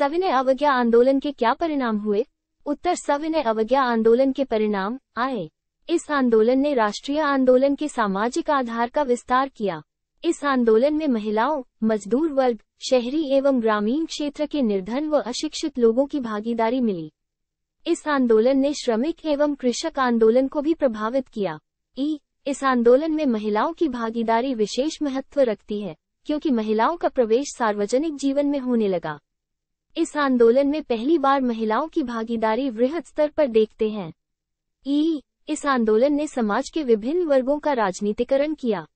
सविनय अवज्ञा आंदोलन के क्या परिणाम हुए उत्तर सविनय अवज्ञा आंदोलन के परिणाम आए इस आंदोलन ने राष्ट्रीय आंदोलन के सामाजिक आधार का विस्तार किया इस आंदोलन में महिलाओं मजदूर वर्ग शहरी एवं ग्रामीण क्षेत्र के निर्धन व अशिक्षित लोगों की भागीदारी मिली इस आंदोलन ने श्रमिक एवं कृषक आंदोलन को भी प्रभावित किया ई इस आंदोलन में महिलाओं की भागीदारी विशेष महत्व रखती है क्योंकि महिलाओं का प्रवेश सार्वजनिक जीवन में होने लगा इस आंदोलन में पहली बार महिलाओं की भागीदारी वृहद स्तर पर देखते हैं ई इस आंदोलन ने समाज के विभिन्न वर्गों का राजनीतिकरण किया